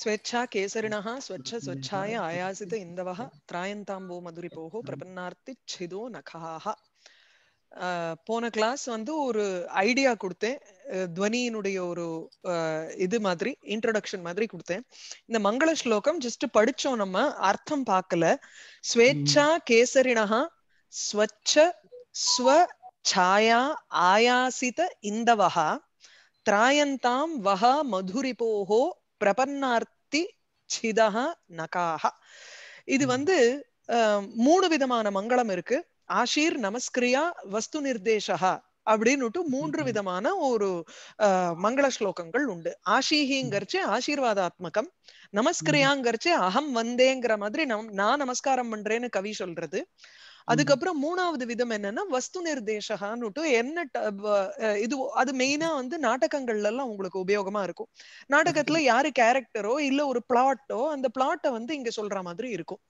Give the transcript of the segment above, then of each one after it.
ஸ்வேச்சா கேசரிணா ஸ்வச்ச ஸ்வச்சாய ஆயாசித இந்தவஹ திராயந்தாம்போ போகோ பிரபன்னார்த்தி சிதோ நகாஹா போன கிளாஸ் வந்து ஒரு ஐடியா கொடுத்தேன் துவனியினுடைய ஒரு இது மாதிரி இன்ட்ரடக்ஷன் மாதிரி கொடுத்தேன் இந்த மங்கள ஸ்லோகம் ஜஸ்ட் படிச்சோம் நம்ம அர்த்தம் பார்க்கல ஸ்வேச்சா கேசரிணா ஸ்வச்ச ஸ்வ சாயா ஆயாசித இந்தவஹா திராயந்தாம் வஹா மதுரிபோகோ பிரபன்னார்த்தி சிதக நகாக இது வந்து மூணு விதமான மங்களம் இருக்கு ஆஷீர் நமஸ்கிரியா வஸ்து நிர்தேசகா அப்படின்னுட்டு மூன்று விதமான ஒரு மங்கள ஸ்லோகங்கள் உண்டு ஆஷீஹிங்கிறச்சே ஆசீர்வாதாத்மகம் நமஸ்கிரியாங்கிறச்சே அகம் வந்தேங்கிற மாதிரி நம் நான் நமஸ்காரம் பண்றேன்னு கவி சொல்றது அதுக்கப்புறம் மூணாவது விதம் என்னன்னா வஸ்து நிர்தேசகான்னு என்ன இது அது மெயினா வந்து நாடகங்கள்ல எல்லாம் உங்களுக்கு உபயோகமா இருக்கும் நாடகத்துல யாரு கேரக்டரோ இல்ல ஒரு பிளாட்டோ அந்த பிளாட்டை வந்து இங்க சொல்ற மாதிரி இருக்கும்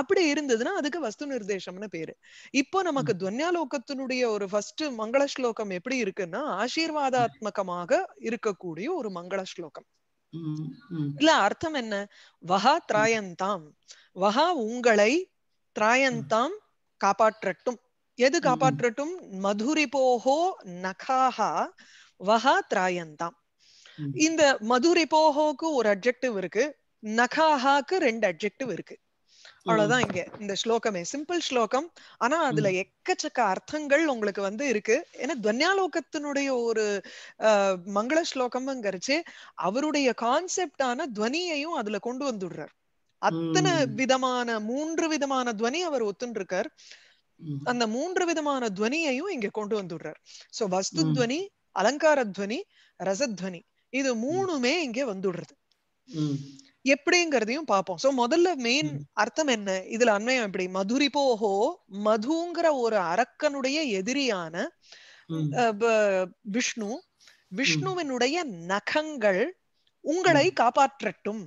அப்படி இருந்ததுன்னா அதுக்கு வஸ்து நிர்தேசம்னு பேரு இப்போ நமக்கு துவன்யாலோகத்தினுடைய ஒரு ஃபர்ஸ்ட் மங்கள ஸ்லோகம் எப்படி இருக்குன்னா ஆசீர்வாதாத்மகமாக இருக்கக்கூடிய ஒரு மங்கள ஸ்லோகம் இல்ல அர்த்தம் என்ன வஹா திராயந்தாம் வஹா உங்களை திராயந்தாம் காப்பாற்றட்டும் எது காப்பாற்றட்டும் மதுரிபோகோ நகாஹா வஹா திராயந்தாம் இந்த மதுரி போகோக்கு ஒரு அப்ஜெக்டிவ் இருக்கு நகாஹாக்கு ரெண்டு அப்ஜெக்டிவ் இருக்கு அவ்வளவுதான் இங்க இந்த ஸ்லோகமே சிம்பிள் ஸ்லோகம் ஆனா அதுல எக்கச்சக்க அர்த்தங்கள் உங்களுக்கு வந்து இருக்கு ஏன்னா துவன்யாலோகத்தினுடைய ஒரு மங்கள ஸ்லோகம்ங்கிறச்சு அவருடைய கான்செப்டான துவனியையும் அதுல கொண்டு வந்துடுறார் அத்தனை விதமான மூன்று விதமான துவனி அவர் ஒத்துன்றிருக்கார் அந்த மூன்று விதமான துவனியையும் இங்க கொண்டு வந்துடுறார் சோ வஸ்து துவனி அலங்கார துவனி ரசத்வனி இது மூணுமே இங்க வந்துடுறது எப்படிங்கிறதையும் பார்ப்போம் சோ முதல்ல மெயின் அர்த்தம் என்ன இதுல அண்மையம் எப்படி மதுரிபோஹோ மதுங்கிற ஒரு அரக்கனுடைய எதிரியான விஷ்ணு விஷ்ணுவினுடைய நகங்கள் உங்களை காப்பாற்றட்டும்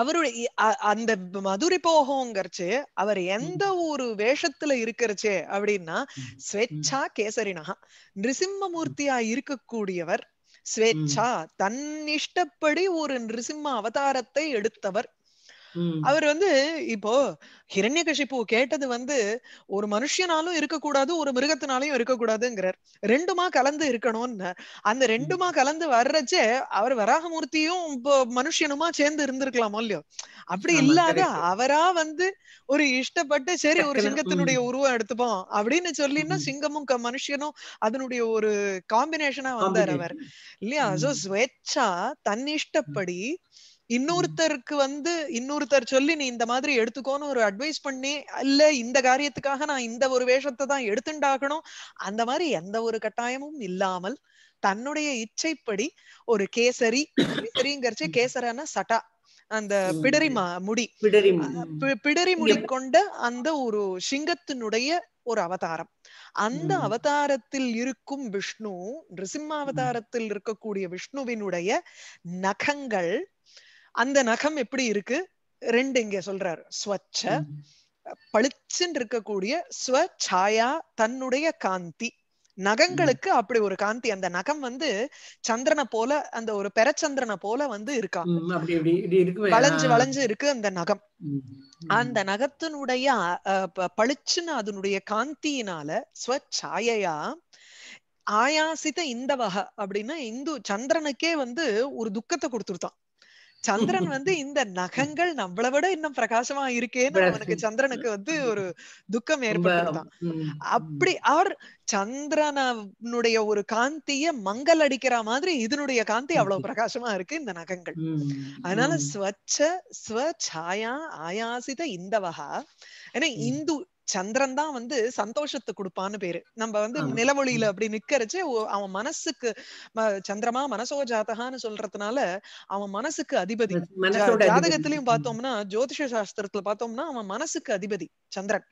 அவருடைய அந்த மதுரை போகோங்கிறச்சு அவர் எந்த ஒரு வேஷத்துல இருக்கிறச்சு அப்படின்னா ஸ்வேச்சா கேசரினா நிருசிம்மமூர்த்தியா இருக்கக்கூடியவர் ஸ்வேச்சா தன்னிஷ்டப்படி ஒரு நிருசிம்ம அவதாரத்தை எடுத்தவர் அவர் வந்து இப்போ ஹிரண்ய கஷிப்பு கேட்டது வந்து ஒரு மனுஷனாலும் இருக்கக்கூடாது ஒரு மிருகத்தினாலையும் இருக்கக்கூடாதுங்கிறார் ரெண்டுமா கலந்து இருக்கணும்னு அந்த ரெண்டுமா கலந்து வர்றச்சே அவர் வராகமூர்த்தியும் இப்போ மனுஷனுமா சேர்ந்து இருந்திருக்கலாமோ இல்லையோ அப்படி இல்லாத அவரா வந்து ஒரு இஷ்டப்பட்டு சரி ஒரு சிங்கத்தினுடைய உருவம் எடுத்துப்போம் அப்படின்னு சொல்லின்னா சிங்கமும் மனுஷனும் அதனுடைய ஒரு காம்பினேஷனா வந்தார் அவர் இல்லையா சோ ஸ்வேச்சா தன்னிஷ்டப்படி இன்னொருத்தருக்கு வந்து இன்னொருத்தர் சொல்லி நீ இந்த மாதிரி எடுத்துக்கோன்னு ஒரு அட்வைஸ் பண்ணி இல்ல இந்த காரியத்துக்காக நான் இந்த ஒரு வேஷத்தை தான் எடுத்துண்டாகணும் அந்த மாதிரி எந்த ஒரு கட்டாயமும் இல்லாமல் தன்னுடைய இச்சைப்படி ஒரு கேசரி கேசரிங்கிறச்சு கேசரான சட்டா அந்த பிடரி முடி பிடரி முடி கொண்ட அந்த ஒரு சிங்கத்தினுடைய ஒரு அவதாரம் அந்த அவதாரத்தில் இருக்கும் விஷ்ணு நிருசிம்ம அவதாரத்தில் இருக்கக்கூடிய விஷ்ணுவினுடைய நகங்கள் அந்த நகம் எப்படி இருக்கு ரெண்டு இங்க சொல்றாரு ஸ்வச்ச பளிச்சுன்னு இருக்கக்கூடிய ஸ்வ சாயா தன்னுடைய காந்தி நகங்களுக்கு அப்படி ஒரு காந்தி அந்த நகம் வந்து சந்திரனை போல அந்த ஒரு பெரச்சந்திரனை போல வந்து இருக்கா வளைஞ்சு வளைஞ்சு இருக்கு அந்த நகம் அந்த நகத்தினுடைய பளிச்சுன்னு அதனுடைய காந்தியினால ஸ்வச்சாயையா ஆயாசித இந்த வகை அப்படின்னா இந்து சந்திரனுக்கே வந்து ஒரு துக்கத்தை கொடுத்துருத்தான் சந்திரன் வந்து இந்த நகங்கள் நம்மள விட இன்னும் பிரகாசமா இருக்கேன்னு அவனுக்கு சந்திரனுக்கு வந்து ஒரு துக்கம் ஏற்பட்டுதான் அப்படி அவர் சந்திரனுடைய ஒரு காந்திய மங்கல் அடிக்கிற மாதிரி இதனுடைய காந்தி அவ்வளவு பிரகாசமா இருக்கு இந்த நகங்கள் அதனால ஸ்வச்ச ஸ்வ சாயா ஆயாசித இந்தவகா ஏன்னா இந்து சந்திரன் தான் வந்து சந்தோஷத்தை கொடுப்பான்னு பேரு நம்ம வந்து நிலவொழியில அப்படி நிக்கறச்சு அவன் மனசுக்கு சந்திரமா மனசோ ஜாதகான்னு சொல்றதுனால அவன் மனசுக்கு அதிபதி ஜாதகத்திலயும் பார்த்தோம்னா ஜோதிஷ சாஸ்திரத்துல பார்த்தோம்னா அவன் மனசுக்கு அதிபதி சந்திரன்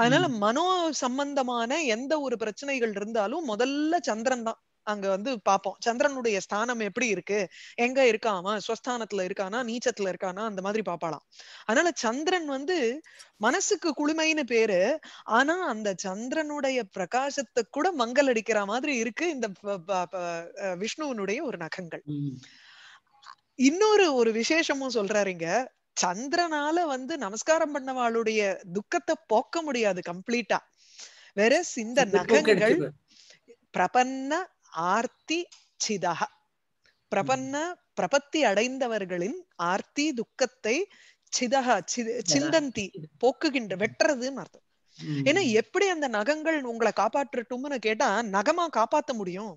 அதனால மனோ சம்பந்தமான எந்த ஒரு பிரச்சனைகள் இருந்தாலும் முதல்ல சந்திரன் தான் அங்க வந்து பார்ப்போம் சந்திரனுடைய ஸ்தானம் எப்படி இருக்கு எங்க இருக்காம ஸ்வஸ்தானத்துல இருக்கானா நீச்சத்துல இருக்கானா அந்த மாதிரி பாப்பாளாம் அதனால சந்திரன் வந்து மனசுக்கு குளுமைன்னு பேரு ஆனா அந்த சந்திரனுடைய பிரகாசத்தை கூட மங்கல் அடிக்கிற மாதிரி இருக்கு இந்த விஷ்ணுவனுடைய ஒரு நகங்கள் இன்னொரு ஒரு விசேஷமும் சொல்றாருங்க சந்திரனால வந்து நமஸ்காரம் பண்ணவாளுடைய துக்கத்தை போக்க முடியாது கம்ப்ளீட்டா வெரஸ் இந்த நகங்கள் பிரபன்ன ஆர்த்தி சிதக பிரபன்ன பிரபத்தி அடைந்தவர்களின் ஆர்த்தி துக்கத்தை சிதக சிந்தந்தி போக்குகின்ற வெட்டுறதுன்னு அர்த்தம் ஏன்னா எப்படி அந்த நகங்கள் உங்களை காப்பாற்றட்டும்னு கேட்டா நகமா காப்பாத்த முடியும்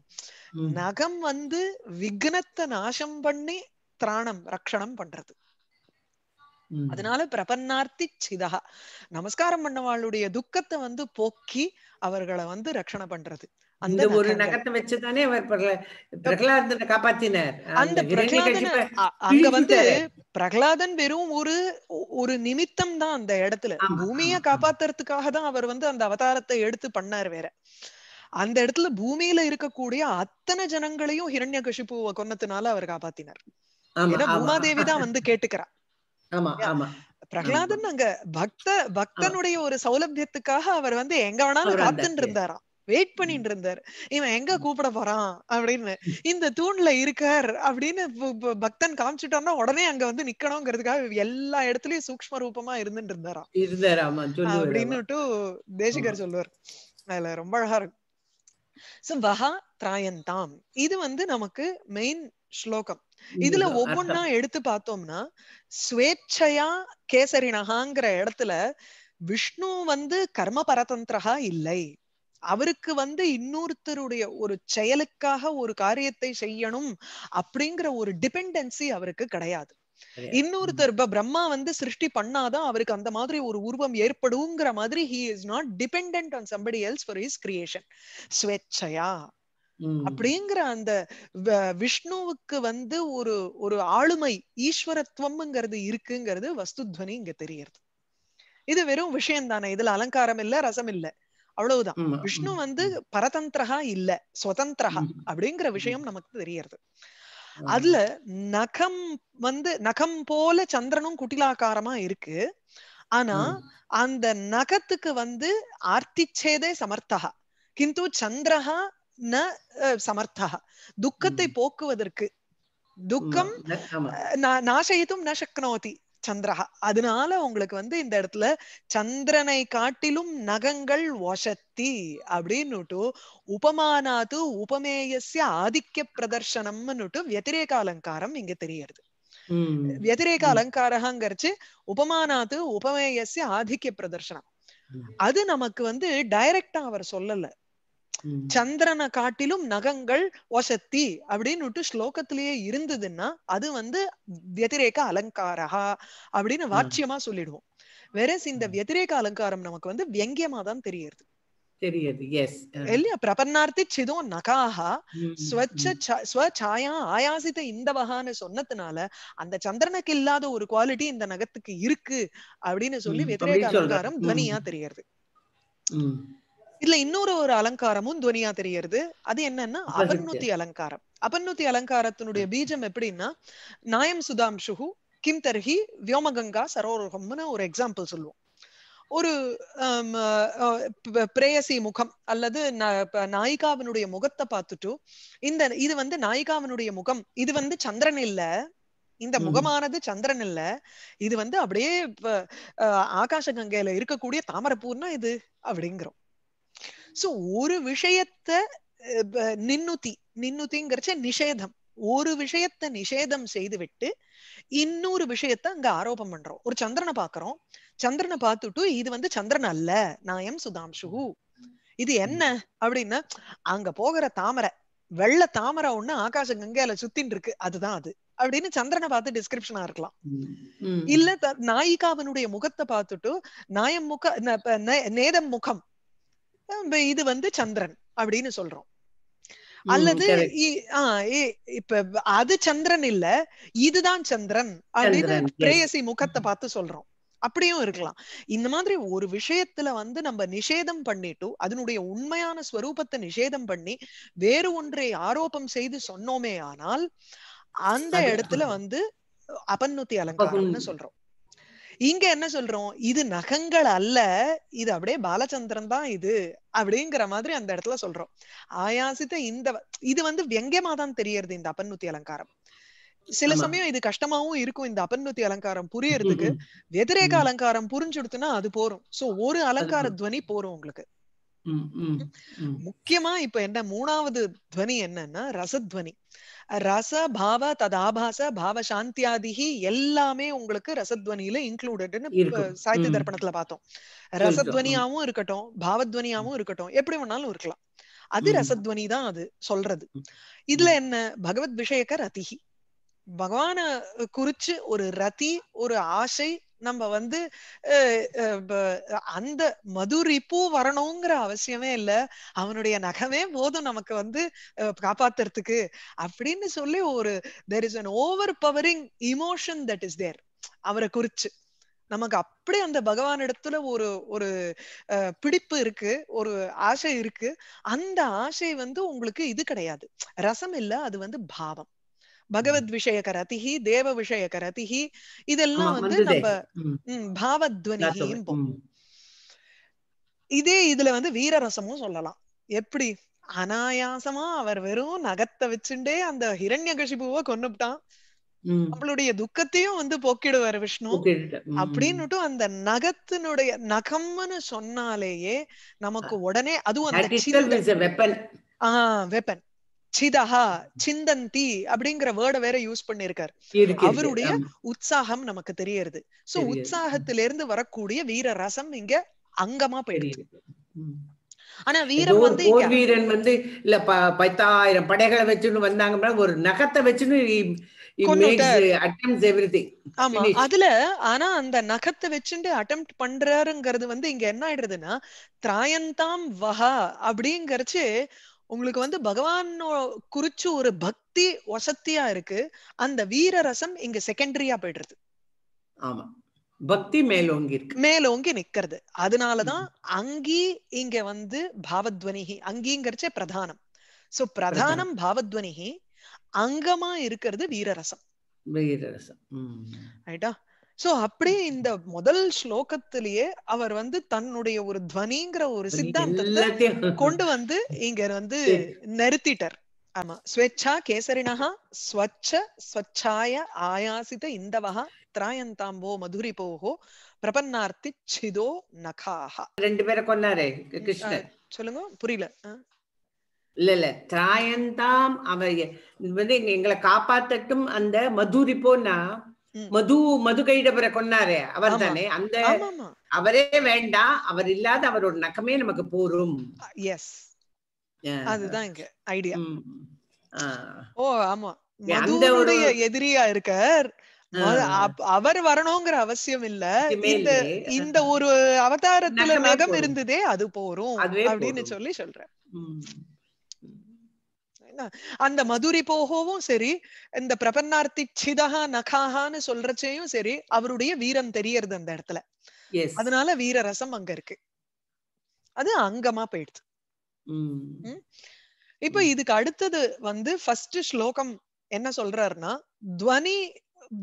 நகம் வந்து விக்னத்தை நாசம் பண்ணி திராணம் ரக்ஷணம் பண்றது அதனால பிரபன்னார்த்தி சிதா நமஸ்காரம் பண்ணவாளுடைய துக்கத்தை வந்து போக்கி அவர்களை வந்து ரட்சணை பண்றது அந்த ஒரு நகத்தை வச்சுதானே பிரகலாதனை காப்பாத்தினார் அந்த பிரகலாதன் அங்க வந்து பிரகலாதன் வெறும் ஒரு ஒரு நிமித்தம் தான் அந்த இடத்துல பூமிய காப்பாத்துறதுக்காக தான் அவர் வந்து அந்த அவதாரத்தை எடுத்து பண்ணார் வேற அந்த இடத்துல பூமியில இருக்கக்கூடிய அத்தனை ஜனங்களையும் ஹிரண்ய கஷிப்புவ கொன்னத்தினால அவர் காப்பாத்தினார் ஏன்னா பூமாதேவி தான் வந்து கேட்டுக்கிறா பிரகலாதன் அங்க பக்த பக்தனுடைய ஒரு சௌலபியத்துக்காக அவர் வந்து எங்க வேணாலும் காத்துன்னு இருந்தாராம் வெயிட் பண்ணிட்டு இருந்தார் இவன் எங்க கூப்பிட போறான் அப்படின்னு இந்த தூண்ல இருக்கார் அப்படின்னு பக்தன் காமிச்சுட்டோம்னா உடனே அங்க வந்து நிக்கணும்ங்கிறதுக்காக எல்லா இடத்துலயும் சூக்ம ரூபமா இருந்துட்டு இருந்தாராம் அப்படின்னுட்டு தேசிகர் சொல்லுவார் அதுல ரொம்ப அழகா இருக்கும் வஹா திராயந்தாம் இது வந்து நமக்கு மெயின் ஸ்லோகம் இதுல ஒவ்வொன்னா எடுத்து பார்த்தோம்னா ஸ்வேச்சையா கேசரினகாங்கிற இடத்துல விஷ்ணு வந்து கர்ம பரதந்திரகா இல்லை அவருக்கு வந்து இன்னொருத்தருடைய ஒரு செயலுக்காக ஒரு காரியத்தை செய்யணும் அப்படிங்கிற ஒரு டிபெண்டன்சி அவருக்கு கிடையாது இன்னொருத்தர் இப்ப பிரம்மா வந்து சிருஷ்டி பண்ணாதான் அவருக்கு அந்த மாதிரி ஒரு உருவம் ஏற்படுங்கிற மாதிரி he is not depend on somebody else for his creation ஸ்வேச்சையா அப்படிங்கிற அந்த விஷ்ணுவுக்கு வந்து ஒரு ஒரு ஆளுமை ஈஸ்வரத்துவம்ங்கிறது இருக்குங்கிறது வஸ்துத்வனி இங்க தெரியறது இது வெறும் விஷயம் தானே இதுல அலங்காரம் இல்ல ரசம் இல்லை அவ்வளவுதான் விஷ்ணு வந்து பரதந்திரகா இல்ல சுதந்திரகா அப்படிங்கிற விஷயம் நமக்கு தெரியறது அதுல நகம் வந்து நகம் போல சந்திரனும் குட்டிலாக்காரமா இருக்கு ஆனா அந்த நகத்துக்கு வந்து ஆர்த்திச்சேதே சமர்த்தகா கிந்து சந்திரஹா ந சமர்த்தகா துக்கத்தை போக்குவதற்கு துக்கம் நாசயித்தும் ந சக்னோதி சந்திரஹா அதனால உங்களுக்கு வந்து இந்த இடத்துல சந்திரனை காட்டிலும் நகங்கள் வசத்தி அப்படின்னுட்டு உபமானாது உபமேயச ஆதிக்க பிரதர்சனம்னுட்டு வத்திரேக அலங்காரம் இங்க தெரியறது வத்திரேக அலங்காரங்கிறச்சு உபமானாது உபமேயச ஆதிக்க பிரதர்சனம் அது நமக்கு வந்து டைரக்டா அவர் சொல்லல சந்திரனை காட்டிலும் நகங்கள் ஒசத்தி அப்படின்னு ஸ்லோகத்திலேயே இருந்ததுன்னா அது வந்து வத்திரேக அலங்காரகா அப்படின்னு வாட்சியமா சொல்லிடுவோம் வெரஸ் இந்த வத்திரேக அலங்காரம் நமக்கு வந்து வியங்கியமா தான் தெரியுது எஸ் இல்லையா பிரபன்னார்த்தி சிதோ நகாஹா ஸ்வச்ச ஸ்வச்சாயா ஆயாசித இந்தவகான்னு சொன்னதுனால அந்த சந்திரனுக்கு இல்லாத ஒரு குவாலிட்டி இந்த நகத்துக்கு இருக்கு அப்படின்னு சொல்லி வெத்திரேக அலங்காரம் துவனியா தெரியறது இதுல இன்னொரு ஒரு அலங்காரமும் துவனியா தெரியறது அது என்னன்னா அபர்ணூத்தி அலங்காரம் அபர்ணூத்தி அலங்காரத்தினுடைய பீஜம் எப்படின்னா நாயம் சுதாம் சுகு கிம் தர்ஹி வியோமகங்கா சரோரகம்னு ஒரு எக்ஸாம்பிள் சொல்லுவோம் ஒரு பிரேயசி முகம் அல்லது நாயிகாவினுடைய முகத்தை பார்த்துட்டு இந்த இது வந்து நாயிகாவினுடைய முகம் இது வந்து சந்திரன் இல்ல இந்த முகமானது சந்திரன் இல்ல இது வந்து அப்படியே ஆகாஷ கங்கையில இருக்கக்கூடிய தாமரப்பூர்னா இது அப்படிங்கிறோம் ஒரு விஷயத்த நின்னுத்தி நின்னுத்திங்கிறச்ச நிஷேதம் ஒரு விஷயத்த நிஷேதம் செய்துவிட்டு இன்னொரு விஷயத்த அங்க ஆரோபம் பண்றோம் ஒரு சந்திரனை பாக்குறோம் சந்திரனை பார்த்துட்டு இது வந்து சந்திரன் அல்ல நான் எம் சுதாம்சு இது என்ன அப்படின்னா அங்க போகிற தாமரை வெள்ள தாமரை ஒண்ணு ஆகாச கங்கையில சுத்தின் இருக்கு அதுதான் அது அப்படின்னு சந்திரனை பார்த்து டிஸ்கிரிப்ஷனா இருக்கலாம் இல்ல நாயிகாவனுடைய முகத்தை பார்த்துட்டு நாயம் முக நேதம் முகம் இது வந்து சந்திரன் அப்படின்னு சொல்றோம் அல்லது இப்ப அது சந்திரன் இல்ல இதுதான் சந்திரன் அப்படின்னு பிரேயசி முகத்தை பார்த்து சொல்றோம் அப்படியும் இருக்கலாம் இந்த மாதிரி ஒரு விஷயத்துல வந்து நம்ம நிஷேதம் பண்ணிட்டு அதனுடைய உண்மையான ஸ்வரூபத்தை நிஷேதம் பண்ணி வேறு ஒன்றை ஆரோபம் செய்து சொன்னோமே ஆனால் அந்த இடத்துல வந்து அபநுத்தி அலங்காரம்னு சொல்றோம் இங்க என்ன சொல்றோம் இது நகங்கள் அல்ல இது அப்படியே பாலச்சந்திரன் தான் இது அப்படிங்கிற மாதிரி அந்த இடத்துல சொல்றோம் ஆயாசித்த இந்த இது வந்து வியங்கமா தான் தெரியறது இந்த அப்பன்னுத்தி அலங்காரம் சில சமயம் இது கஷ்டமாவும் இருக்கும் இந்த அப்பன்னுத்தி அலங்காரம் புரியறதுக்கு வெதிரேக அலங்காரம் புரிஞ்சுடுத்துன்னா அது போறும் சோ ஒரு அலங்கார துவனி போரும் உங்களுக்கு முக்கியமா இப்ப என்ன மூணாவது துவனி என்னன்னா ரசத்வனி ரச பாவ ததாபாச பாவ சாந்தியாதிகி எல்லாமே உங்களுக்கு ரசத்வனியில இன்க்ளூடட்னு சாகித்ய தர்ப்பணத்துல பார்த்தோம் ரசத்வனியாவும் இருக்கட்டும் பாவத்வனியாவும் இருக்கட்டும் எப்படி வேணாலும் இருக்கலாம் அது ரசத்வனி தான் அது சொல்றது இதுல என்ன பகவத் விஷயக்க ரதிகி பகவான குறிச்சு ஒரு ரதி ஒரு ஆசை நம்ம வந்து அந்த பூ வரணுங்கிற அவசியமே இல்ல அவனுடைய நகமே போதும் நமக்கு வந்து காப்பாத்துறதுக்கு அப்படின்னு சொல்லி ஒரு there is an overpowering emotion that is there அவரை குறிச்சு நமக்கு அப்படி அந்த பகவான் இடத்துல ஒரு ஒரு பிடிப்பு இருக்கு ஒரு ஆசை இருக்கு அந்த ஆசை வந்து உங்களுக்கு இது கிடையாது ரசம் இல்ல அது வந்து பாவம் பகவத் தேவ விஷய தேவவிஷயகரதிः இதெல்லாம் வந்து நம்ம பாவத்வனிகிம்போம் இதே இதுல வந்து வீரரசமும் சொல்லலாம் எப்படி அனாயாசமா அவர் வெறும் நகத்தை வச்சுட்டே அந்த ஹிரண்ய கஷிபுவ கொண்டுட்டான் நம்மளுடைய துக்கத்தையும் வந்து போக்கிடுவார் விஷ்ணு அப்படின்னுட்டு அந்த நகத்தினுடைய நகம்னு சொன்னாலேயே நமக்கு உடனே அதுவும் அந்த வெப்பன் ஆஹ் வெப்பன் சிதஹா சிந்தந்தி அப்படிங்கிற வேர்டை வேற யூஸ் பண்ணிருக்காரு அவருடைய உற்சாகம் நமக்கு தெரியறது சோ உற்சாகத்தில இருந்து வரக்கூடிய வீர ரசம் இங்க அங்கமா போயிடுச்சு ஆனா வீரம் வந்து வீரன் வந்து இல்ல பத்தாயிரம் படைகளை வச்சுன்னு வந்தாங்க ஒரு நகத்தை வச்சுன்னு ஆமா அதுல ஆனா அந்த நகத்தை வச்சுட்டு அட்டெம்ட் பண்றாருங்கிறது வந்து இங்க என்ன ஆயிடுறதுன்னா திராயந்தாம் வஹா அப்படிங்கறச்சு உங்களுக்கு வந்து பகவான் குறிச்சு ஒரு பக்தி வசத்தியா இருக்கு அந்த வீர ரசம் இங்க செகண்டரியா போயிடுறது ஆமா பக்தி மேலோங்கி இருக்கு மேலோங்கி நிக்கிறது அதனாலதான் அங்கி இங்க வந்து பாவத்வனிகி அங்கிங்கிறச்ச பிரதானம் சோ பிரதானம் பாவத்வனிகி அங்கமா இருக்கிறது வீரரசம் வீரரசம் ரைட்டா சோ அப்படியே இந்த முதல் ஸ்லோகத்திலேயே அவர் வந்து தன்னுடைய ஒரு துவனிங்கிற ஒரு சித்தாந்தத்தை கொண்டு வந்து இங்க வந்து நிறுத்திட்டார் ஆமா ஸ்வேச்சா கேசரினஹா ஸ்வச்ச ஸ்வச்சாய ஆயாசித இந்தவஹா திராயந்தாம்போ மதுரி போகோ பிரபன்னார்த்தி சிதோ நகாஹா ரெண்டு பேரை கொன்னாரே கிருஷ்ணன் சொல்லுங்க புரியல இல்ல இல்ல திராயந்தாம் அவ வந்து எங்களை காப்பாத்தட்டும் அந்த போனா மது மதுகைடபரை கொன்னாரு அவர் தானே அந்த அவரே வேண்டாம் அவர் இல்லாத அவரோட நக்கமே நமக்கு போரும் எஸ் அதுதான் இங்க ஐடியா ஓ ஆமா மதுடைய எதிரியா இருக்கார் அவர் வரணுங்கிற அவசியம் இல்ல இந்த இந்த ஒரு அவதாரத்துல நகம் இருந்ததே அது போரும் அப்படின்னு சொல்லி சொல்றேன் அந்த மதுரி போகவும் சரி இந்த பிரபன்னார்த்தி சிதகா நகாகான்னு சொல்றச்சேயும் சரி அவருடைய வீரம் தெரியறது அந்த இடத்துல அதனால வீர ரசம் அங்க இருக்கு அது அங்கமா போயிடுது இப்ப இதுக்கு அடுத்தது வந்து ஃபர்ஸ்ட் ஸ்லோகம் என்ன சொல்றாருன்னா துவனி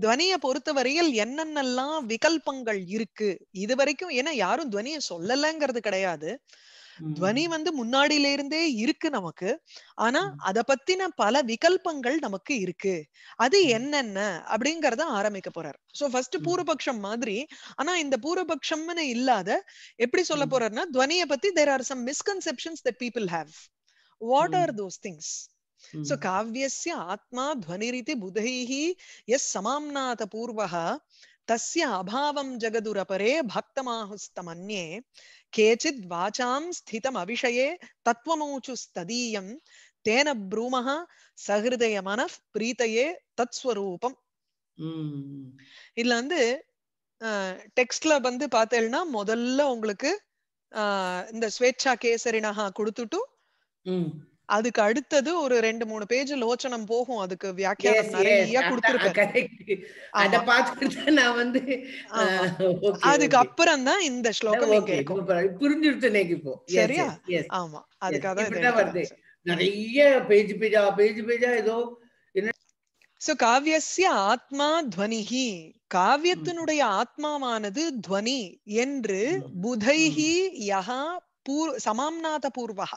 துவனிய பொறுத்த வரையில் என்னென்னலாம் விகல்பங்கள் இருக்கு இது வரைக்கும் ஏன்னா யாரும் துவனிய சொல்லலைங்கிறது கிடையாது துவனி வந்து முன்னாடியில இருந்தே இருக்கு நமக்கு ஆனா அத பத்தின பல விகல்பங்கள் நமக்கு இருக்கு அது என்னென்ன அப்படிங்கறத ஆரம்பிக்க போறாரு சோ ஃபர்ஸ்ட் பூர்வபக்ஷம் மாதிரி ஆனா இந்த பூர்வபக்ஷம்னு இல்லாத எப்படி சொல்ல போறாருன்னா துவனிய பத்தி there are some misconceptions that people have what are those things सो काव्यस्य आत्मा ध्वनिरिति बुधैः எஸ் சமாம்நாத पूर्वः தஸ்ய அபாவம் ஜகதுரபரே பக்தமாஹுஸ்தமன்யே கேச்சித் வாச்சாம் ஸ்திதம் அவிஷயே ஸ்ததீயம் தேன ப்ரூமஹ சஹிருதய மன பிரீத்தையே தத்ஸ்வரூபம் இதுல வந்து டெக்ஸ்ட்ல வந்து பார்த்தேன்னா முதல்ல உங்களுக்கு இந்த ஸ்வேச்சா கேசரினஹா கொடுத்துட்டு அதுக்கு அடுத்தது ஒரு ரெண்டு மூணு பேஜ் லோச்சனம் போகும் அதுக்கு வியாக்கியானம் நிறைய கொடுத்திருக்கேன் நான் வந்து அதுக்கு அப்புறம் தான் இந்த ஸ்லோகம் புரிஞ்சுட்டு இப்போ சரியா ஆமா அதுக்காக வருது நிறைய பேஜ் பேஜா பேஜ் பேஜா ஏதோ சோ காவியசிய ஆத்மா துவனிகி காவியத்தினுடைய ஆத்மாவானது துவனி என்று புதைஹி யஹா பூர் சமாம்நாத பூர்வகா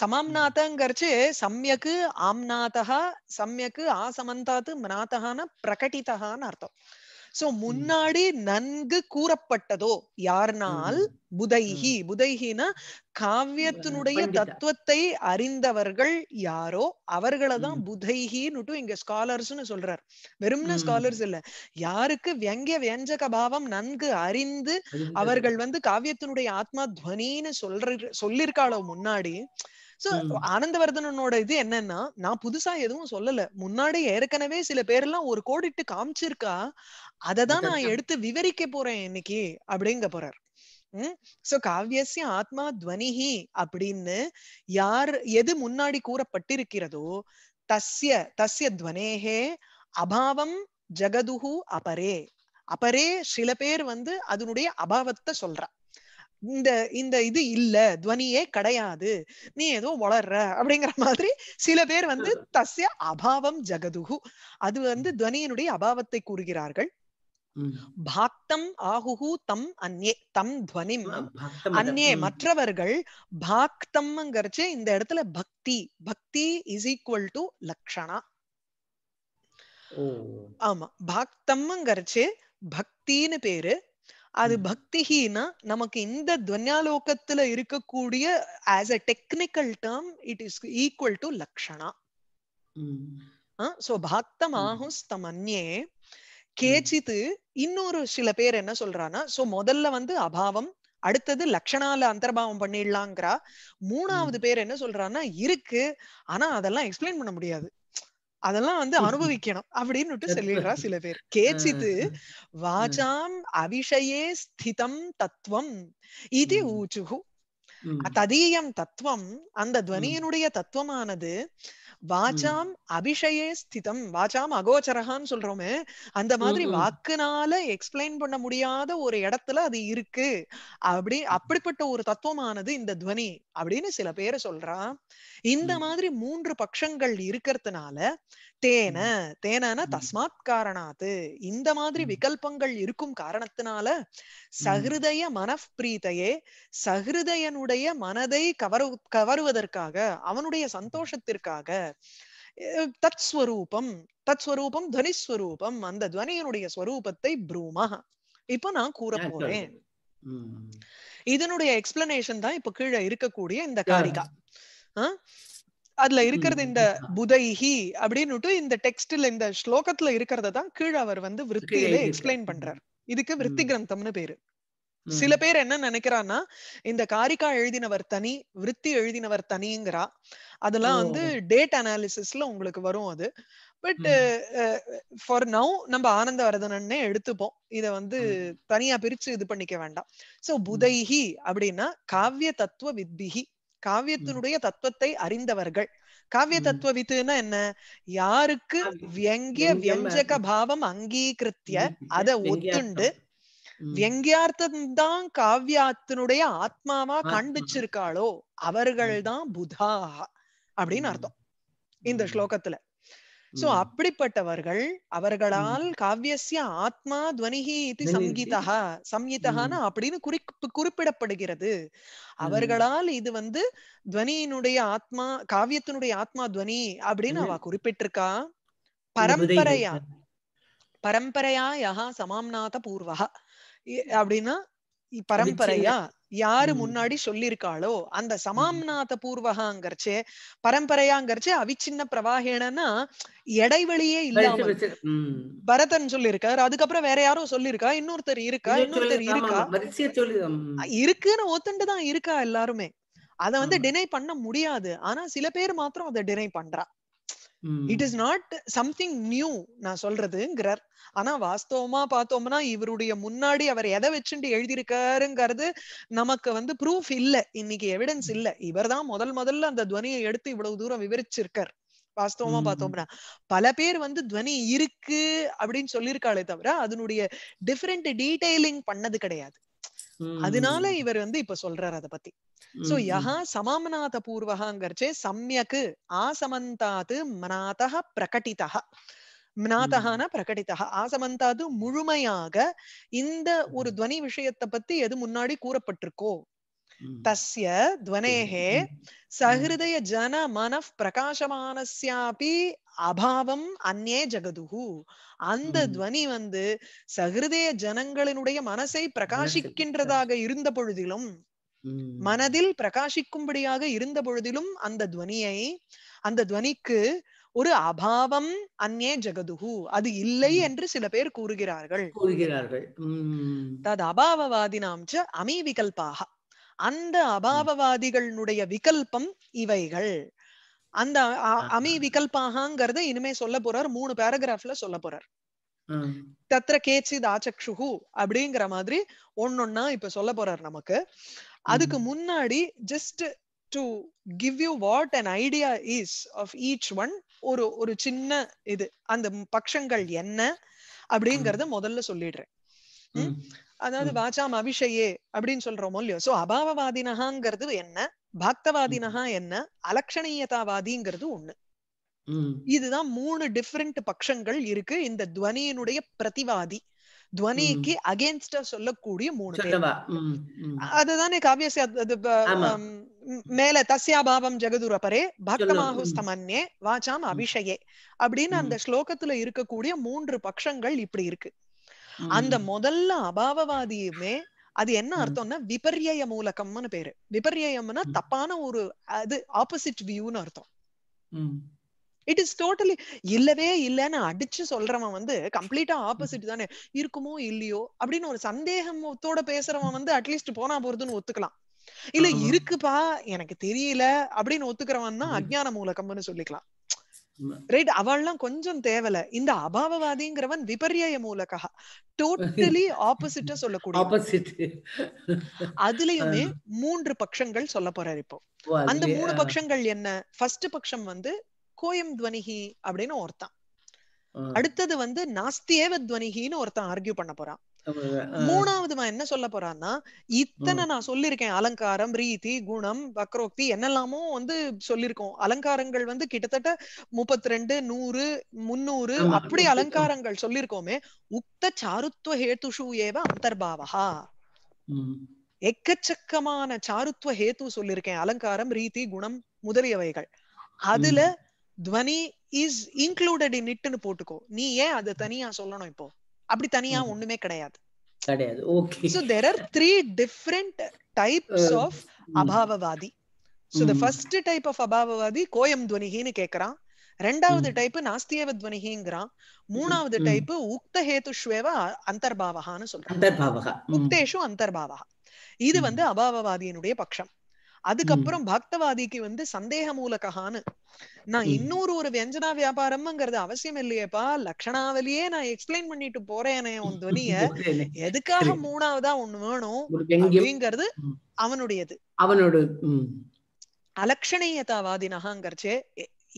சமாம்நாதங்கிறச்சு சமயக்கு ஆம்நாதா சமயக்கு ஆசமந்தாத்து மநாத்தகான பிரகடித்தகான்னு அர்த்தம் சோ முன்னாடி நன்கு கூறப்பட்டதோ யார்னால் புதைஹி புதைஹினா காவியத்தினுடைய தத்துவத்தை அறிந்தவர்கள் யாரோ அவர்களதான் புதைஹின்னுட்டு இங்க ஸ்காலர்ஸ்னு சொல்றார் வெறும்ன ஸ்காலர்ஸ் இல்ல யாருக்கு வியங்கிய வியஞ்சக பாவம் நன்கு அறிந்து அவர்கள் வந்து காவியத்தினுடைய ஆத்மா துவனின்னு சொல்ற சொல்லிருக்காளோ முன்னாடி சோ ஆனந்தவர்தனனோட இது என்னன்னா நான் புதுசா எதுவும் சொல்லல முன்னாடி ஏற்கனவே சில பேர்லாம் ஒரு கோடிட்டு காமிச்சிருக்கா அததான் நான் எடுத்து விவரிக்க போறேன் இன்னைக்கு அப்படிங்க போறார் சோ காவியசிய ஆத்மா துவனிஹி அப்படின்னு யார் எது முன்னாடி கூறப்பட்டிருக்கிறதோ தஸ்ய தஸ்ய துவனேஹே அபாவம் ஜகதுகு அபரே அபரே சில பேர் வந்து அதனுடைய அபாவத்தை சொல்றா இந்த இந்த இது இல்ல துவனியே கிடையாது நீ ஏதோ வளர்ற அப்படிங்கிற மாதிரி சில பேர் வந்து தஸ்ய அபாவம் ஜகதுகு அது வந்து துவனியினுடைய அபாவத்தை கூறுகிறார்கள் பாக்தம் ஆகுஹு தம் அந்நே தம் துவனிம் அந்நே மற்றவர்கள் பாக்தம்ங்கிறச்சு இந்த இடத்துல பக்தி பக்தி இஸ் ஈக்குவல் டு லக்ஷணா ஆமா பாக்தம்ங்கிறச்சு பக்தின்னு பேரு அது பக்திஹீனா நமக்கு இந்த துவன்யாலோகத்துல இருக்கக்கூடிய as a technical term it is equal to லக்ஷணா சோ பக்தமாகும் கேச்சித்து இன்னொரு சில பேர் என்ன சொல்றான்னா சோ முதல்ல வந்து அபாவம் அடுத்தது லக்ஷணால அந்தர்பாவம் பண்ணிடலாங்கிறா மூணாவது பேர் என்ன சொல்றான்னா இருக்கு ஆனா அதெல்லாம் எக்ஸ்பிளைன் பண்ண முடியாது அதெல்லாம் வந்து அனுபவிக்கணும் அப்படின்னு சொல்லிடுறா சில பேர் கேச்சித்து வாஜாம் அவிஷயே ஸ்திதம் தத்துவம் இது ஊச்சுகு ததீயம் தத்துவம் அந்த துவனியினுடைய தத்துவமானது வாச்சாம் அபிஷயே ஸ்திதம் வாச்சாம் அகோச்சரகான்னு சொல்றோமே அந்த மாதிரி வாக்குனால எக்ஸ்பிளைன் பண்ண முடியாத ஒரு இடத்துல அது இருக்கு அப்படி அப்படிப்பட்ட ஒரு தத்துவமானது இந்த துவனி அப்படின்னு சில பேர் சொல்றான் இந்த மாதிரி மூன்று பட்சங்கள் இருக்கிறதுனால தேன தேனன தஸ்மாத் காரணாத்து இந்த மாதிரி விகல்பங்கள் இருக்கும் காரணத்தினால சகிருதய மனப்பிரீத்தையே சகிருதயனுடைய மனதை கவரு கவருவதற்காக அவனுடைய சந்தோஷத்திற்காக தத் ஸ்வரூபம் தத் ஸ்வரூபம் துவனி ஸ்வரூபம் அந்த துவனியினுடைய ஸ்வரூபத்தை ப்ரூமா இப்ப நான் கூற போறேன் இதனுடைய எக்ஸ்பிளனேஷன் தான் இப்ப கீழே இருக்கக்கூடிய இந்த காரிகா அதுல இருக்கிறது இந்த புதைஹி அப்படின்னுட்டு இந்த டெக்ஸ்ட்ல இந்த ஸ்லோகத்துல இருக்கிறத தான் கீழே அவர் வந்து விற்பியிலே எக்ஸ்பிளைன் பண்றார் இதுக்கு விற்பி கிரந்தம்னு பேரு சில பேர் என்ன நினைக்கிறான்னா இந்த காரிக்கா எழுதினவர் தனி விற்பி எழுதினவர் தனிங்கிறா அதெல்லாம் வந்து டேட் அனாலிசிஸ்ல உங்களுக்கு வரும் அது பட் ஃபார் நவ் நம்ம ஆனந்த வரதனே எடுத்துப்போம் இத வந்து தனியா பிரிச்சு இது பண்ணிக்க வேண்டாம் சோ புதைஹி அப்படின்னா காவிய தத்துவ வித்பிகி காவியத்தினுடைய தத்துவத்தை அறிந்தவர்கள் காவிய தத்துவ வித்துன்னா என்ன யாருக்கு வியங்கிய வியஞ்சக பாவம் அங்கீகிருத்திய அத ஒத்துண்டு வியங்கியார்த்தம் தான் காவ்யாத்தினுடைய ஆத்மாவா கண்டிச்சிருக்காளோ அவர்கள் தான் புதா அப்படின்னு அர்த்தம் இந்த ஸ்லோகத்துல சோ அப்படிப்பட்டவர்கள் அவர்களால் காவியசிய ஆத்மா துவனிகி இது சங்கீதா சம்ஹிதகான அப்படின்னு குறிப்பு குறிப்பிடப்படுகிறது அவர்களால் இது வந்து துவனியினுடைய ஆத்மா காவியத்தினுடைய ஆத்மா துவனி அப்படின்னு அவ குறிப்பிட்டிருக்கா பரம்பரையா பரம்பரையா யஹா சமாம்நாத பூர்வகா அப்படின்னா பரம்பரையா யாரு முன்னாடி சொல்லிருக்காளோ அந்த சமாம்நாத பூர்வகாங்கிறச்சு பரம்பரையாங்கிறச்சு அவிச்சின்ன பிரவாகேனா இடைவெளியே இல்லாம பரதன் சொல்லிருக்காரு அதுக்கப்புறம் வேற யாரோ சொல்லிருக்கா இன்னொருத்தர் இருக்கா இன்னொருத்தர் இருக்கா இருக்குன்னு ஒத்துண்டுதான் இருக்கா எல்லாருமே அத வந்து டினை பண்ண முடியாது ஆனா சில பேர் மாத்திரம் அதை டினை பண்றா it is not something new நான் சொல்றதுங்கிறார் ஆனா வாஸ்தவமா பார்த்தோம்னா இவருடைய முன்னாடி அவர் எதை வச்சுட்டு எழுதியிருக்காருங்கிறது நமக்கு வந்து ப்ரூஃப் இல்ல இன்னைக்கு எவிடன்ஸ் இல்ல இவர் தான் முதல் முதல்ல அந்த துவனியை எடுத்து இவ்வளவு தூரம் விவரிச்சிருக்கார் வாஸ்தவமா பார்த்தோம்னா பல பேர் வந்து துவனி இருக்கு அப்படின்னு சொல்லியிருக்காளே தவிர அதனுடைய டிஃபரெண்ட் டீடைலிங் பண்ணது கிடையாது அதனால இவர் வந்து இப்ப சொல்றார் அத பத்தி சோ யஹா சமாமநாத பூர்வகாங்கிறச்சே சமயக்கு ஆசமந்தாது மனாதக பிரகட்டிதா மனாதஹானா பிரகடிதா ஆசமந்தாது முழுமையாக இந்த ஒரு துவனி விஷயத்தை பத்தி எது முன்னாடி கூறப்பட்டிருக்கோ तस्य ध्वनेः சஹிருதய ஜன மன பிரகாசமானஸ்யாபி அபாவம் அந்நே ஜகதுகு அந்த துவனி வந்து சஹிருதய ஜனங்களினுடைய மனசை பிரகாசிக்கின்றதாக இருந்த பொழுதிலும் மனதில் பிரகாசிக்கும்படியாக இருந்த பொழுதிலும் அந்த துவனியை அந்த துவனிக்கு ஒரு அபாவம் அந்நே ஜகதுகு அது இல்லை என்று சில பேர் கூறுகிறார்கள் கூறுகிறார்கள் தத் அபாவவாதினாம் ச அமீவிகல்பாக அந்த அபாவவாதிகளுடைய விகல்பம் இவைகள் அந்த அமி விகல்பாகங்கிறத இனிமே சொல்ல போறார் மூணு பேராகிராஃப்ல சொல்ல போறார் தத்திர கேச்சி ஆச்சக்ஷுகு அப்படிங்கிற மாதிரி ஒன்னொன்னா இப்ப சொல்ல போறார் நமக்கு அதுக்கு முன்னாடி just to give you what an idea is of each one ஒரு ஒரு சின்ன இது அந்த பட்சங்கள் என்ன அப்படிங்கறத முதல்ல சொல்லிடுறேன் அதாவது வாச்சாம் அபிஷையே அப்படின்னு சொல்றோமோ இல்லையோ சோ அபாவவாதினகாங்கிறது என்ன பக்தவாதினகா என்ன அலக்ஷணீயதாவாதிங்கிறது ஒண்ணு இதுதான் மூணு டிஃப்ரெண்ட் பட்சங்கள் இருக்கு இந்த துவனியினுடைய பிரதிவாதி துவனிக்கு அகேன்ஸ்டா சொல்லக்கூடிய மூணு பேர் அதுதானே காவியசிய மேல தஸ்யாபாவம் ஜெகதுரபரே பக்தமாகு ஸ்தமன்யே வாச்சாம் அபிஷயே அப்படின்னு அந்த ஸ்லோகத்துல இருக்கக்கூடிய மூன்று பட்சங்கள் இப்படி இருக்கு அந்த முதல்ல அபாவவாதியுமே அது என்ன அர்த்தம்னா விபரிய மூலகம்னு பேரு விபரியம்னா தப்பான ஒரு அது ஆப்போசிட் வியூன்னு அர்த்தம் இட் இஸ் டோட்டலி இல்லவே இல்லைன்னு அடிச்சு சொல்றவன் வந்து கம்ப்ளீட்டா ஆப்போசிட் தானே இருக்குமோ இல்லையோ அப்படின்னு ஒரு சந்தேகத்தோட பேசுறவன் வந்து அட்லீஸ்ட் போனா போறதுன்னு ஒத்துக்கலாம் இல்ல இருக்குப்பா எனக்கு தெரியல அப்படின்னு ஒத்துக்கிறவன் தான் அஜ்ஞான மூலகம்னு சொல்லிக்கலாம் ரைட் அவள்லாம் கொஞ்சம் தேவல இந்த அபாவவாதிங்கிறவன் விபரிய மூலகா டோட்டலி ஆப்போசிட்டா சொல்லக்கூடிய அதுலயுமே மூன்று பட்சங்கள் சொல்ல போறாரு இப்போ அந்த மூணு பட்சங்கள் என்ன ஃபர்ஸ்ட் பட்சம் வந்து கோயம் துவனிகி அப்படின்னு ஒருத்தான் அடுத்தது வந்து நாஸ்தியேவ துவனிகின்னு ஒருத்தன் ஆர்கியூ பண்ண போறான் மூணாவது என்ன சொல்ல போறான்னா இத்தனை நான் சொல்லியிருக்கேன் அலங்காரம் ரீதி குணம் வக்ரோக்தி என்னெல்லாமோ வந்து சொல்லிருக்கோம் அலங்காரங்கள் வந்து கிட்டத்தட்ட முப்பத்தி ரெண்டு நூறு முன்னூறு அப்படி அலங்காரங்கள் சொல்லிருக்கோமே உக்த சாருத்வ ஹேத்துஷு ஏவ அந்தர்பாவா எக்கச்சக்கமான சாருத்வ ஹேத்து சொல்லிருக்கேன் அலங்காரம் ரீதி குணம் முதலியவைகள் அதுல துவனி இஸ் இன்க்ளூடட் இன் இட்னு போட்டுக்கோ நீ ஏன் அதை தனியா சொல்லணும் இப்போ அப்படி தனியா ஒண்ணுமே கிடையாது கிடையாது okay so there are three different types of அபாவவாதி so the first type of அபாவவாதி கோயம் துவனிகின்னு கேக்குறான் ரெண்டாவது டைப் நாஸ்தியவ துவனிகிங்கிறான் மூணாவது டைப் உக்த ஹேதுஷ்வேவ அந்தர்பாவகான்னு சொல்றான் உக்தேஷு அந்தர்பாவகா இது வந்து அபாவவாதியினுடைய பட்சம் அதுக்கப்புறம் பக்தவாதிக்கு வந்து சந்தேக மூலகான்னு நான் இன்னொரு ஒரு வியஞ்சனா வியாபாரம்ங்கிறது அவசியம் இல்லையேப்பா லட்சணாவிலேயே நான் எக்ஸ்பிளைன் பண்ணிட்டு போறேனே உன் துணிய எதுக்காக மூணாவதா ஒண்ணு வேணும் அப்படிங்கிறது அவனுடையது அவனோட நகாங்கிறச்சே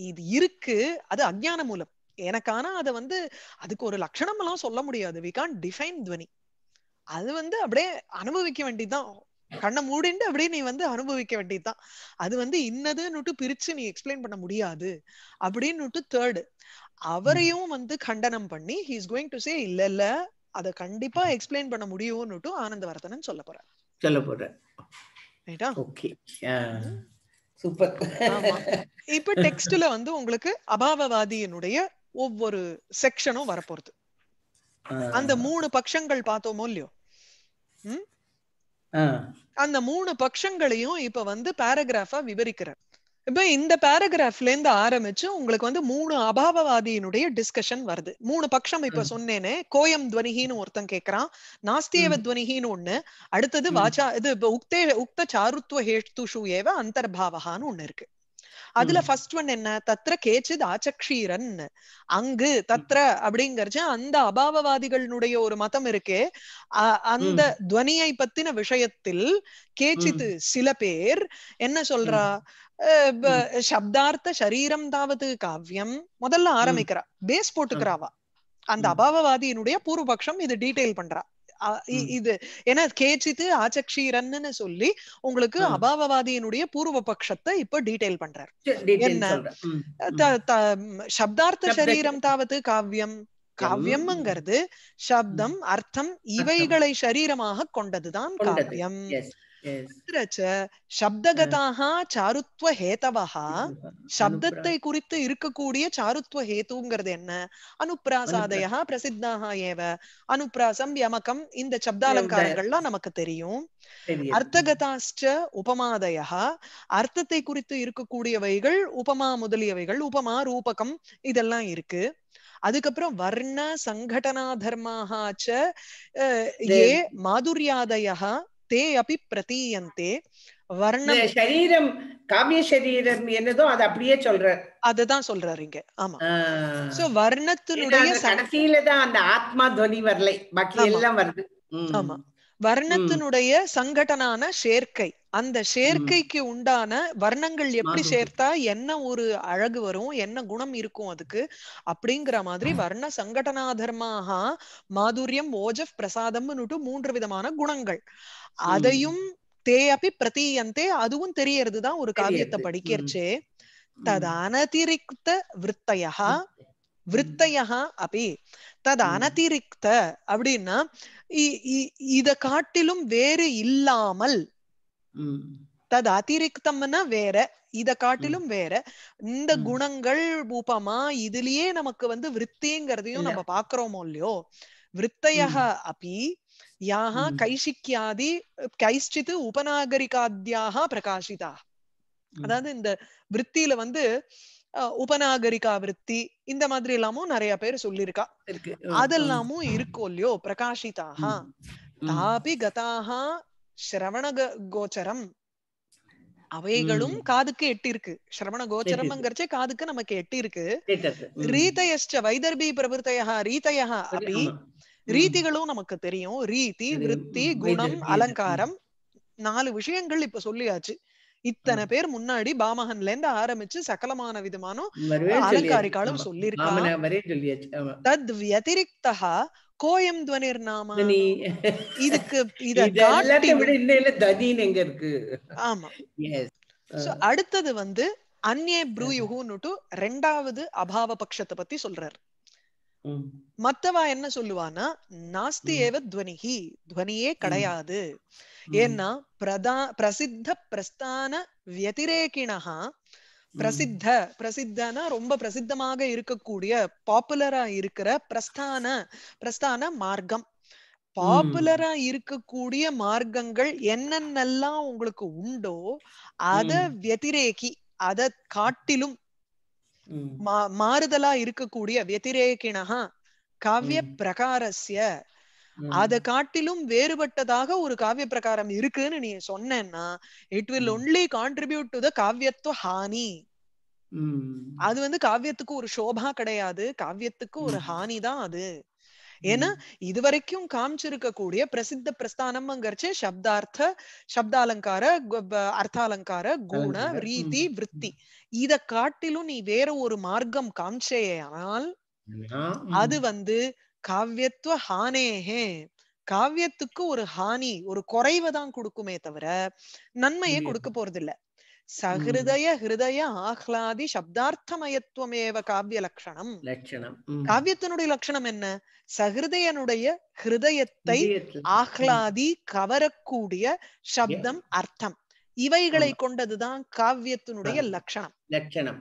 இது இருக்கு அது அஜான மூலம் எனக்கான அதை வந்து அதுக்கு ஒரு லட்சணம் எல்லாம் சொல்ல முடியாது வி கான் டிஃபைன் துவனி அது வந்து அப்படியே அனுபவிக்க வேண்டியதுதான் கண்ணை மூடிண்டு அப்படியே நீ வந்து அனுபவிக்க வேண்டியதுதான் அது வந்து இன்னதுன்னுட்டு பிரிச்சு நீ எக்ஸ்பிளைன் பண்ண முடியாது அப்படின்னுட்டு தேர்டு அவரையும் வந்து கண்டனம் பண்ணி இஸ் கோயிங் டு சே இல்ல இல்ல அதை கண்டிப்பா எக்ஸ்பிளைன் பண்ண முடியும்னுட்டு வரதனன் சொல்ல போற சொல்ல போற ரைட்டா ஓகே சூப்பர் இப்ப டெக்ஸ்ட்ல வந்து உங்களுக்கு அபாவவாதியினுடைய ஒவ்வொரு செக்ஷனும் வரப்போறது அந்த மூணு பட்சங்கள் பார்த்தோமோ இல்லையோ அந்த மூணு பட்சங்களையும் இப்ப வந்து பேராகிராஃபா விவரிக்கிறார் இப்ப இந்த பேராகிராஃப்ல இருந்து ஆரம்பிச்சு உங்களுக்கு வந்து மூணு அபாவவாதியினுடைய டிஸ்கஷன் வருது மூணு பட்சம் இப்ப சொன்னேனே கோயம் துவனிகின்னு ஒருத்தன் கேக்குறான் நாஸ்தியவ துவனிகின்னு ஒண்ணு அடுத்தது வாச்சா இது உக்தே உக்த சாருத்வ ஹேஷ்துஷு ஏவ அந்தர்பாவகான்னு ஒண்ணு இருக்கு அதுல ஃபர்ஸ்ட் ஒன் என்ன தத்ர கேச்சித் ஆச்சக்ஷீரன் அங்கு தத்ர அப்படிங்கறது அந்த அபாவவாதிகளுடைய ஒரு மதம் இருக்கே அந்த துவனியை பத்தின விஷயத்தில் கேச்சித்து சில பேர் என்ன சொல்றா சப்தார்த்த சரீரம் தாவது காவியம் முதல்ல ஆரம்பிக்கிறா பேஸ் போட்டுக்கிறாவா அந்த அபாவவாதியினுடைய பூர்வபக்ஷம் இது டீடைல் பண்றா இது ஏன்னா கேச்சித்து ஆச்சக்ஷீரன்னு சொல்லி உங்களுக்கு அபாவவாதியினுடைய பூர்வ பட்சத்தை இப்ப டீடைல் பண்றார் என்ன சப்தார்த்த சரீரம் தாவது காவியம் காவியம்ங்கிறது சப்தம் அர்த்தம் இவைகளை சரீரமாக கொண்டதுதான் காவியம் தந்திர சப்தகதாக சாருத்வ ஹேதவா சப்தத்தை குறித்து இருக்கக்கூடிய சாருத்வ ஹேத்துங்கிறது என்ன அனுப்பிராசாதயா பிரசித்தாக ஏவ அனுப்ராசம் யமகம் இந்த சப்தாலங்காரங்கள்லாம் நமக்கு தெரியும் அர்த்தகதாஷ்ட உபமாதயா அர்த்தத்தை குறித்து இருக்கக்கூடியவைகள் உபமா முதலியவைகள் உபமா ரூபகம் இதெல்லாம் இருக்கு அதுக்கப்புறம் வர்ண சங்கடனா தர்மாச்ச ஏ மாதுரியாதயா தே அபி பிரதீயந்தே வர்ணம் சரீரம் காவிய சரீரம் என்னதோ அது அப்படியே சொல்றார் அததான் சொல்றாரு இங்க ஆமா சோ வர்ணத்தினுடைய கடைசியில தான் அந்த ஆத்மா துவனி வரலை பாக்கி எல்லாம் வருது ஆமா வர்ணத்தினுடைய சங்கடனான சேர்க்கை அந்த சேர்க்கைக்கு உண்டான வர்ணங்கள் எப்படி சேர்த்தா என்ன ஒரு அழகு வரும் என்ன குணம் இருக்கும் அதுக்கு அப்படிங்கிற மாதிரி வர்ண சங்கடனாதர்மாக மாதுரியம் ஓஜப் பிரசாதம்னுட்டு மூன்று விதமான குணங்கள் அதையும் தே அப்படி பிரதீயந்தே அதுவும் தெரியறதுதான் ஒரு காவியத்தை படிக்கிறச்சே ததானதிரிக்த விற்த்தையா விற்த்தையா அப்படி தது அனதிரிக்த அப்படின்னா இத காட்டிலும் வேறு இல்லாமல் தது அதிரிக்தம்னா வேற இத காட்டிலும் வேற இந்த குணங்கள் பூபமா இதுலயே நமக்கு வந்து விருத்திங்கிறதையும் நம்ம பாக்குறோமோ இல்லையோ விற்த்தையக அப்படி யாக கைஷிக்கியாதி கைஷ்டித் உபநாகரிகாத்தியாக பிரகாசிதா அதாவது இந்த விருத்தியில வந்து உபநாகரிகா விருத்தி இந்த மாதிரி எல்லாமும் நிறைய பேர் சொல்லியிருக்கா அதெல்லாமும் இருக்கும் இல்லையோ பிரகாஷிதாக தாபி கதாஹா சிரவண கோச்சரம் அவைகளும் காதுக்கு எட்டி இருக்கு சிரவண கோச்சரம்ங்கிறச்சே காதுக்கு நமக்கு எட்டி இருக்கு ரீதயஸ்ட வைதர்பி பிரபுத்தையா ரீதையா அப்படி ரீதிகளும் நமக்கு தெரியும் ரீதி விற்பி குணம் அலங்காரம் நாலு விஷயங்கள் இப்ப சொல்லியாச்சு இத்தனை பேர் முன்னாடி பாமகன்ல இருந்து ஆரம்பிச்சு சகலமான விதமான அலங்காரிக்காலும் சொல்லியிருக்காங்க கோயம் துவனிர் நாம இதுக்கு இருக்கு ஆமா அடுத்தது வந்து அந்நே ப்ரூயுகுன்னுட்டு ரெண்டாவது அபாவ பட்சத்தை பத்தி சொல்றாரு மத்தவா என்ன சொல்லுவானா நாஸ்தி ஏவ துவனிகி துவனியே கிடையாது ஏன்னா பிரதா பிரசித்த பிரஸ்தான வத்திரேக்கிணா பிரசித்த பிரசித்தனா ரொம்ப பிரசித்தமாக இருக்கக்கூடிய பாப்புலரா இருக்கிற பிரஸ்தான பிரஸ்தான மார்க்கம் பாப்புலரா இருக்கக்கூடிய மார்க்கங்கள் என்னென்னலாம் உங்களுக்கு உண்டோ அத வியதிரேகி அத காட்டிலும் மாறுதலா இருக்கக்கூடிய வெதிரேக்கிணா காவிய பிரகாரஸ்ய அத காட்டிலும் வேறுபட்டதாக ஒரு காவிய பிரகாரம் இருக்குன்னு நீ சொன்னா it will only contribute to the காவியத்துவ ஹானி அது வந்து காவியத்துக்கு ஒரு சோபா கிடையாது காவியத்துக்கு ஒரு ஹானி தான் அது ஏன்னா இது வரைக்கும் காமிச்சிருக்கக்கூடிய பிரசித்த பிரஸ்தானம்ங்கிறச்சு சப்தார்த்த சப்தாலங்கார அர்த்தாலங்கார குண ரீதி விற்பி இத காட்டிலும் நீ வேற ஒரு மார்க்கம் காமிச்சேயானால் அது வந்து காவியத்துவ ஹானேஹே காவியத்துக்கு ஒரு ஹானி ஒரு குறைவை தான் கொடுக்குமே தவிர நன்மையே கொடுக்க போறது சஹிருதய ஹிருதய ஆஹ்லாதி சப்தார்த்தமயத்துவமேவ காவிய லட்சணம் லட்சணம் காவியத்தினுடைய லட்சணம் என்ன சஹிருதயனுடைய ஹிருதயத்தை ஆஹ்லாதி கவரக்கூடிய சப்தம் அர்த்தம் இவைகளை கொண்டதுதான் காவியத்தினுடைய லட்சணம் லட்சணம்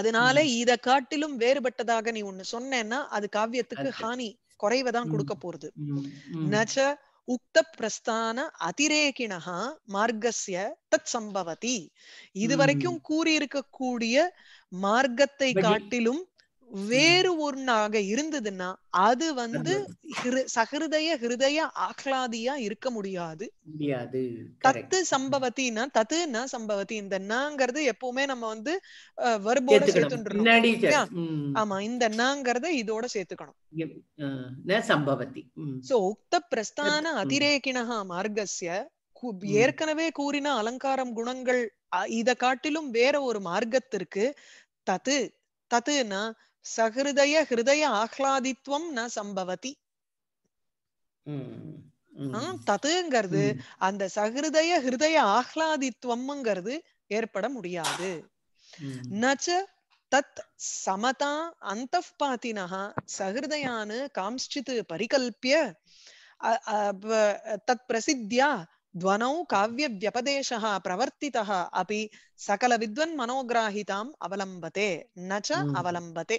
அதனால இத காட்டிலும் வேறுபட்டதாக நீ ஒண்ணு சொன்னேன்னா அது காவியத்துக்கு ஹானி குறைவதான் கொடுக்க போறது நச்ச உக்த பிரஸ்தான அதிரேகிணா மார்க்கசிய தத் சம்பவதி இதுவரைக்கும் கூறியிருக்கக்கூடிய மார்க்கத்தை காட்டிலும் வேறு ஒன்னாக இருந்ததுன்னா அது வந்து சகிருதய ஹிருதய ஆஹ்லாதியா இருக்க முடியாது முடியாது தத்து சம்பவத்தினா தத்துனா சம்பவத்தி இந்த நாங்கிறது எப்பவுமே நம்ம வந்து வருபோட சேர்த்துன்றோம் ஆமா இந்த நாங்கிறத இதோட சேர்த்துக்கணும் சம்பவத்தி சோ உக்த பிரஸ்தான அதிரேகிணா மார்க்கஸ்ய ஏற்கனவே கூறின அலங்காரம் குணங்கள் இத காட்டிலும் வேற ஒரு மார்க்கத்திற்கு தத்து தத்துனா சகிருதய ஹிருதய ஆஹ்லாதித்வம் ந சம்பவதி தத்துங்கிறது அந்த சகிருதய ஹிருதய ஆஹ்லாதித்வம்ங்கிறது ஏற்பட முடியாது நச்ச தத் சமதா அந்த பாத்தினா சஹிருதயான்னு காம்ச்சித் பரிகல்பிய தத் பிரசித்தியா காவிய काव्यव्यपदेशः प्रवर्तितः அப்படி சகல வித்வன் மனோகிராஹிதாம் அவலம்பதே நச்ச அவலம்பதே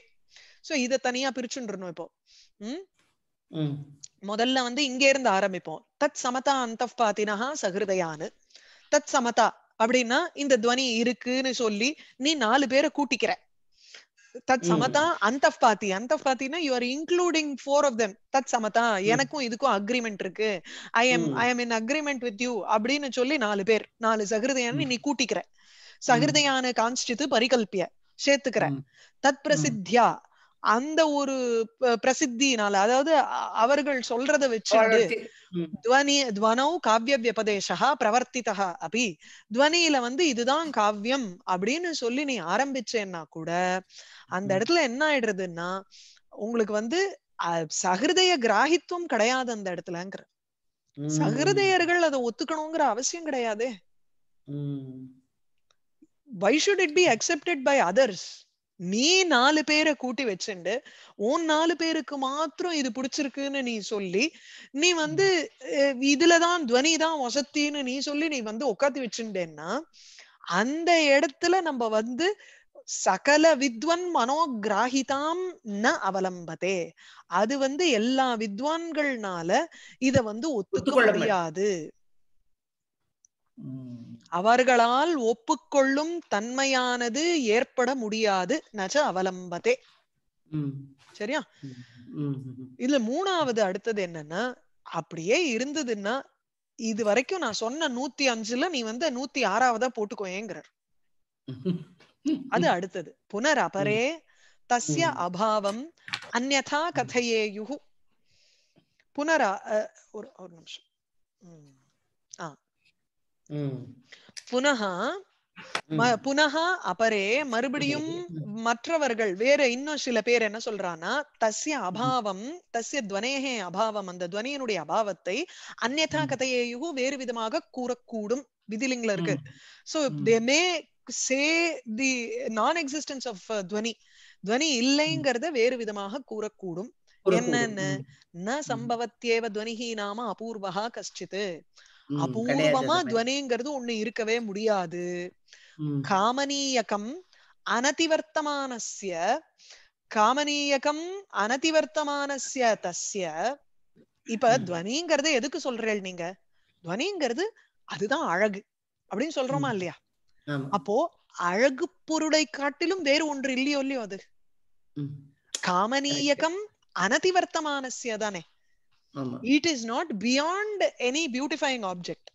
சோ இத தனியா பிரிச்சுன்றணும் இப்போ உம் முதல்ல வந்து இங்க இருந்து ஆரம்பிப்போம் தத் சமதா அந்த பாத்தினஹா சகிருதயானு தத் சமதா அப்படின்னா இந்த துவனி இருக்குன்னு சொல்லி நீ நாலு பேரை கூட்டிக்கிற தத் சமதா அந்த பாத்தி அந்த பாத்தினா you are including four of them தத் சமதா எனக்கும் இதுக்கும் அக்ரிமெண்ட் இருக்கு I am I am in agreement with you அப்படின்னு சொல்லி நாலு பேர் நாலு சகிருதையான நீ கூட்டிக்கிற சகிருதையான கான்ஸ்டித்து பரிகல்பிய சேர்த்துக்கிற தத் பிரசித்தியா அந்த ஒரு பிரசித்தினால அதாவது அவர்கள் சொல்றத வச்சு துவனி துவனோ காவிய வியபதேசா பிரவர்த்திதா அப்படி துவனியில வந்து இதுதான் காவியம் அப்படின்னு சொல்லி நீ ஆரம்பிச்சேன்னா கூட அந்த இடத்துல என்ன ஆயிடுறதுன்னா உங்களுக்கு வந்து சகிருதய கிராகித்துவம் கிடையாது அந்த இடத்துலங்கிற சகிருதயர்கள் அதை ஒத்துக்கணுங்கிற அவசியம் கிடையாதே why should it be accepted by others நீ நாலு பேரை கூட்டி வச்சுண்டு உன் நாலு பேருக்கு மாத்திரம் இது பிடிச்சிருக்குன்னு நீ சொல்லி நீ வந்து இதுலதான் துவனி தான் வசத்தின்னு நீ சொல்லி நீ வந்து உட்காந்து வச்சுட்டேன்னா அந்த இடத்துல நம்ம வந்து சகல வித்வன் மனோகிராஹிதாம் ந அவலம்பதே அது வந்து எல்லா வித்வான்கள்னால இத வந்து ஒத்துக்க முடியாது அவர்களால் ஒப்புக்கொள்ளும் தன்மையானது ஏற்பட முடியாது நச்ச அவலம்பதே சரியா இதுல மூணாவது அடுத்தது என்னன்னா அப்படியே இருந்ததுன்னா இது வரைக்கும் நான் சொன்ன நூத்தி அஞ்சுல நீ வந்து நூத்தி ஆறாவதா போட்டுக்கோங்கிறார் அது அடுத்தது புனர் அபரே தஸ்ய அபாவம் அந்நதா கதையேயு புனரா ஒரு ஒரு நிமிஷம் ஆ புனக புனக அபரே மறுபடியும் மற்றவர்கள் வேற இன்னும் சில பேர் என்ன சொல்றான்னா தசிய அபாவம் தசிய துவனேகே அபாவம் அந்த துவனியனுடைய அபாவத்தை அந்நதா கதையையும் வேறு விதமாக கூறக்கூடும் விதிலிங்ல இருக்கு சோ தே மே சே தி நான் எக்ஸிஸ்டன்ஸ் ஆஃப் துவனி துவனி இல்லைங்கிறத வேறு விதமாக கூறக்கூடும் என்னன்னு ந சம்பவத்தேவ துவனிகி நாம அபூர்வகா கஷ்டித்து அபூர்வமா துவனிங்கிறது ஒண்ணு இருக்கவே முடியாது காமனீயகம் அனதிவர்த்தமானஸ்ய காமனீயகம் அனதிவர்த்தமானஸ்ய தஸ்ய இப்ப துவனிங்கிறது எதுக்கு சொல்றேள் நீங்க துவனிங்கிறது அதுதான் அழகு அப்படின்னு சொல்றோமா இல்லையா அப்போ அழகு பொருளை காட்டிலும் வேறு ஒன்று இல்லையோ இல்லையோ அது காமனீயகம் அனதிவர்த்தமானசிய தானே it is not beyond any beautifying object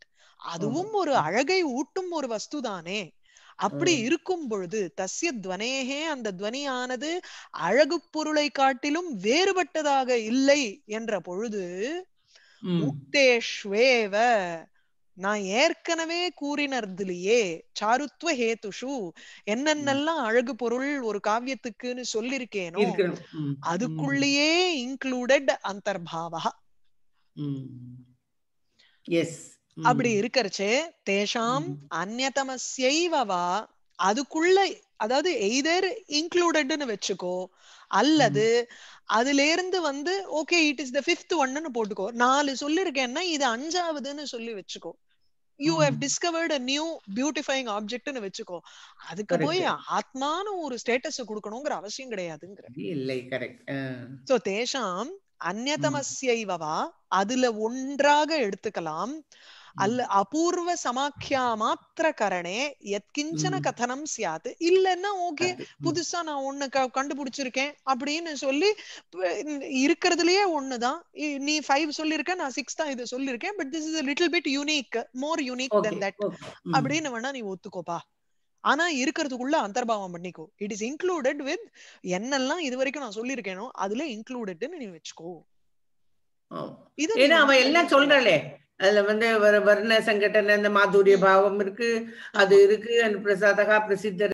அதுவும் ஒரு அழகை ஊட்டும் ஒரு வஸ்து தானே அப்படி இருக்கும் பொழுது தசிய துவனேகே அந்த துவனியானது அழகு பொருளை காட்டிலும் வேறுபட்டதாக இல்லை என்ற பொழுது முக்தேஷ்வேவ நான் ஏற்கனவே கூறினதுலயே சாருத்வ ஹேத்துஷு என்னென்னலாம் அழகு பொருள் ஒரு காவியத்துக்குன்னு சொல்லிருக்கேனோ அதுக்குள்ளேயே இன்க்ளூடட் அந்தர்பாவா அப்படி இருக்கிறச்சு தேஷாம் அந்நதமஸ்யைவா அதுக்குள்ள அதாவது எய்தர் இன்க்ளூடட்னு வச்சுக்கோ அல்லது அதுல இருந்து வந்து okay it is the fifth ஒன்னு போட்டுக்கோ நாலு சொல்லிருக்கேன்னா இது அஞ்சாவதுன்னு சொல்லி வச்சுக்கோ you have discovered a new beautifying ஆப்ஜெக்ட்னு வச்சுக்கோ அதுக்கு போய் ஆத்மானு ஒரு ஸ்டேட்டஸ் கொடுக்கணுங்கிற அவசியம் கிடையாதுங்கிற இல்லை கரெக்ட் சோ தேஷாம் அந்நதமஸ்யவா அதுல ஒன்றாக எடுத்துக்கலாம் அல்ல அபூர்வ சமாக்கியா மாத்திர கரணே எத்கிஞ்சன கதனம் சியாது இல்லைன்னா ஓகே புதுசா நான் ஒண்ணு கண்டுபிடிச்சிருக்கேன் அப்படின்னு சொல்லி இருக்கிறதுலயே ஒண்ணுதான் நீ ஃபைவ் சொல்லிருக்க நான் சிக்ஸ் தான் இதை சொல்லியிருக்கேன் but this is little bit unique more unique then that அப்படின்னு வேணா நீ ஒத்துக்கோப்பா ஆனா இருக்கிறதுக்குள்ள அந்தர்பாவம் பண்ணிக்கோ இட் இஸ் இன்க்ளூடட் வித் என்னெல்லாம் இது வரைக்கும் நான் சொல்லியிருக்கேனோ அதுல இன்க்ளூடட்னு நீ வச்சுக்கோ ஏன்னா அவன் எல்லாம் சொல்றாளே அதுல வந்து வர்ண சங்கடன இந்த மாதுரிய பாவம் இருக்கு அது இருக்கு பிரசாதகா பிரசித்தர்